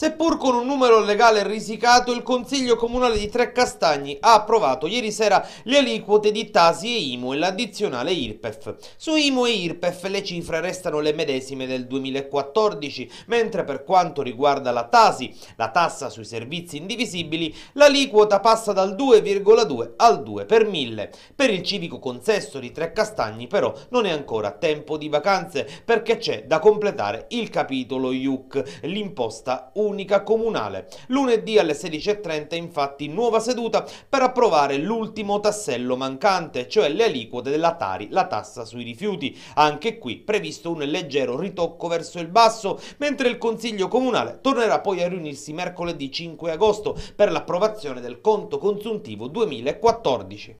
Seppur con un numero legale risicato, il Consiglio Comunale di Trecastagni ha approvato ieri sera le aliquote di Tasi e IMU e l'addizionale IRPEF. Su IMU e IRPEF le cifre restano le medesime del 2014, mentre per quanto riguarda la Tasi, la tassa sui servizi indivisibili, l'aliquota passa dal 2,2 al 2 per 1000. Per il civico consesso di Trecastagni però non è ancora tempo di vacanze perché c'è da completare il capitolo IUC, l'imposta 1 unica comunale. Lunedì alle 16.30 infatti nuova seduta per approvare l'ultimo tassello mancante, cioè le aliquote della Tari, la tassa sui rifiuti. Anche qui previsto un leggero ritocco verso il basso, mentre il Consiglio Comunale tornerà poi a riunirsi mercoledì 5 agosto per l'approvazione del conto consuntivo 2014.